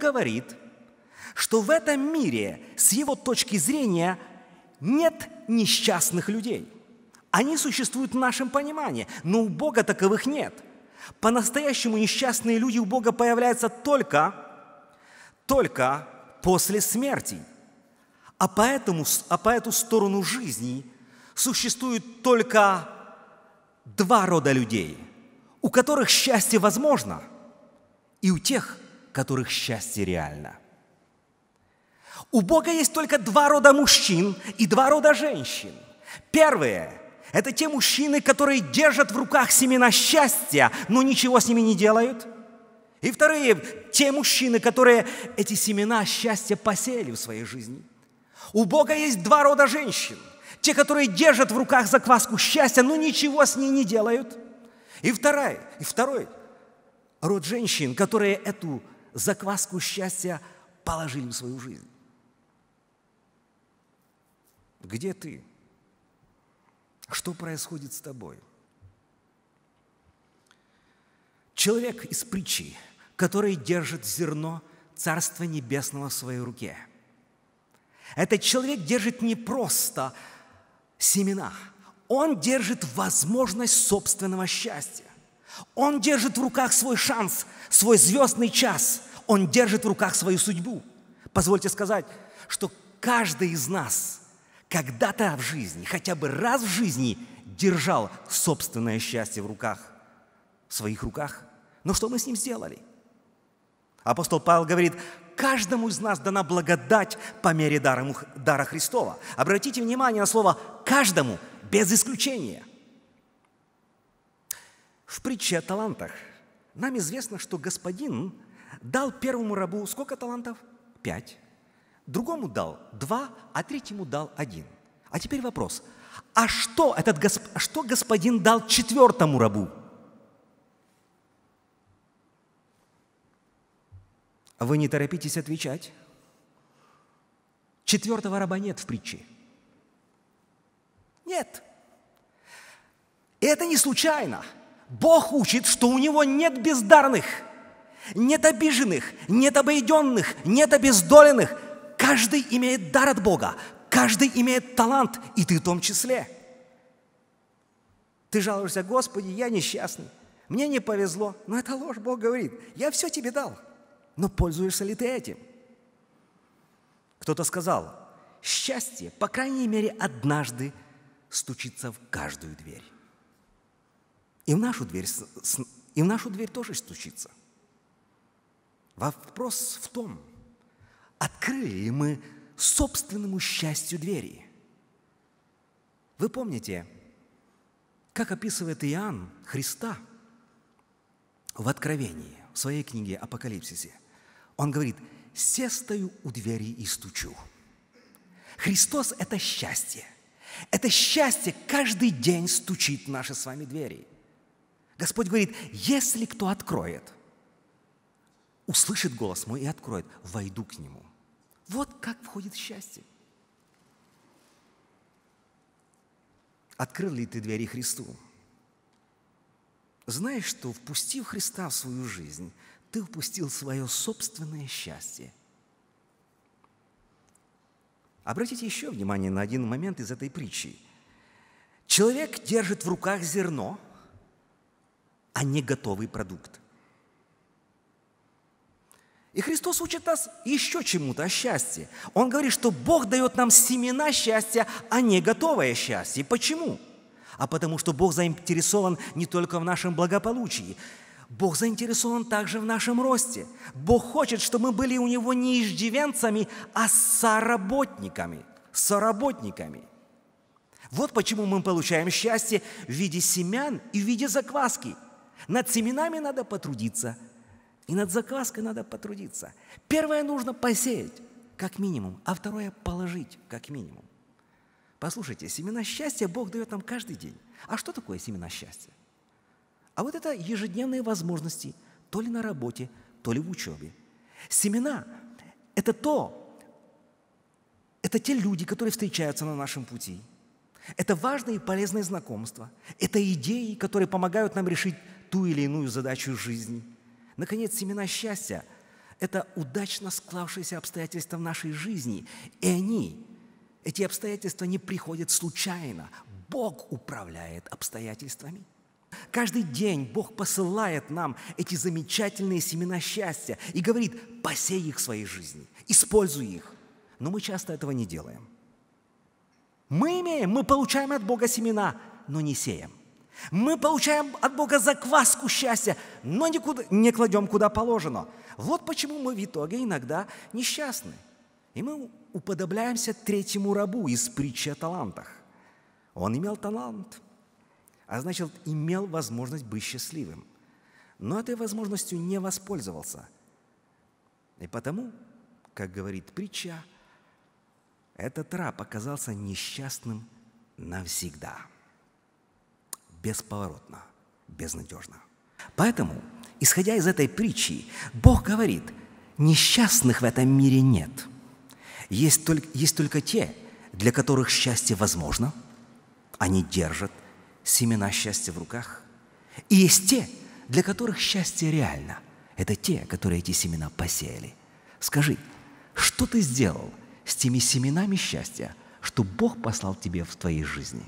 говорит, что в этом мире, с его точки зрения, нет несчастных людей. Они существуют в нашем понимании, но у Бога таковых нет. По-настоящему несчастные люди у Бога появляются только, только после смерти. А, поэтому, а по эту сторону жизни существуют только два рода людей, у которых счастье возможно, и у тех – которых счастье реально. У Бога есть только два рода мужчин и два рода женщин. Первые – это те мужчины, которые держат в руках семена счастья, но ничего с ними не делают. И вторые – те мужчины, которые эти семена счастья посеяли в своей жизни. У Бога есть два рода женщин. Те, которые держат в руках закваску счастья, но ничего с ней не делают. И вторая, и второй род женщин, которые эту закваску счастья положили в свою жизнь. Где ты? Что происходит с тобой? Человек из притчи, который держит зерно Царства Небесного в своей руке. Этот человек держит не просто семена, он держит возможность собственного счастья. Он держит в руках свой шанс, свой звездный час. Он держит в руках свою судьбу. Позвольте сказать, что каждый из нас когда-то в жизни, хотя бы раз в жизни, держал собственное счастье в руках, в своих руках. Но что мы с ним сделали? Апостол Павел говорит, каждому из нас дана благодать по мере дара, дара Христова. Обратите внимание на слово «каждому» без исключения. В притче о талантах нам известно, что господин дал первому рабу сколько талантов? Пять. Другому дал два, а третьему дал один. А теперь вопрос. А что, этот госп... что господин дал четвертому рабу? Вы не торопитесь отвечать. Четвертого раба нет в притче. Нет. И это не случайно. Бог учит, что у него нет бездарных, нет обиженных, нет обойденных, нет обездоленных. Каждый имеет дар от Бога, каждый имеет талант, и ты в том числе. Ты жалуешься, Господи, я несчастный, мне не повезло. Но это ложь, Бог говорит, я все тебе дал, но пользуешься ли ты этим? Кто-то сказал, счастье, по крайней мере, однажды стучится в каждую дверь. И в нашу дверь, и в нашу дверь тоже стучится. Вопрос в том, открыли ли мы собственному счастью двери. Вы помните, как описывает Иоанн Христа в Откровении, в своей книге «Апокалипсисе». Он говорит, «Се стою у двери и стучу». Христос – это счастье. Это счастье каждый день стучит в наши с вами двери – Господь говорит, если кто откроет, услышит голос мой и откроет, войду к нему. Вот как входит счастье. Открыл ли ты двери Христу? Знаешь, что впустив Христа в свою жизнь, ты упустил свое собственное счастье. Обратите еще внимание на один момент из этой притчи. Человек держит в руках зерно – а не готовый продукт. И Христос учит нас еще чему-то о счастье. Он говорит, что Бог дает нам семена счастья, а не готовое счастье. Почему? А потому что Бог заинтересован не только в нашем благополучии. Бог заинтересован также в нашем росте. Бог хочет, чтобы мы были у Него не иждивенцами, а соработниками. Соработниками. Вот почему мы получаем счастье в виде семян и в виде закваски – над семенами надо потрудиться. И над заказкой надо потрудиться. Первое нужно посеять, как минимум, а второе положить, как минимум. Послушайте, семена счастья Бог дает нам каждый день. А что такое семена счастья? А вот это ежедневные возможности, то ли на работе, то ли в учебе. Семена – это то, это те люди, которые встречаются на нашем пути. Это важные и полезные знакомства. Это идеи, которые помогают нам решить ту или иную задачу жизни. Наконец, семена счастья – это удачно склавшиеся обстоятельства в нашей жизни, и они, эти обстоятельства не приходят случайно. Бог управляет обстоятельствами. Каждый день Бог посылает нам эти замечательные семена счастья и говорит, посей их в своей жизни, используй их. Но мы часто этого не делаем. Мы имеем, мы получаем от Бога семена, но не сеем. Мы получаем от Бога закваску счастья, но никуда, не кладем куда положено. Вот почему мы в итоге иногда несчастны. И мы уподобляемся третьему рабу из притчи о талантах. Он имел талант, а значит, имел возможность быть счастливым. Но этой возможностью не воспользовался. И потому, как говорит притча, этот раб оказался несчастным навсегда бесповоротно, безнадежно. Поэтому, исходя из этой притчи, Бог говорит, несчастных в этом мире нет. Есть только, есть только те, для которых счастье возможно, они держат семена счастья в руках. И есть те, для которых счастье реально. Это те, которые эти семена посеяли. Скажи, что ты сделал с теми семенами счастья, что Бог послал тебе в твоей жизни?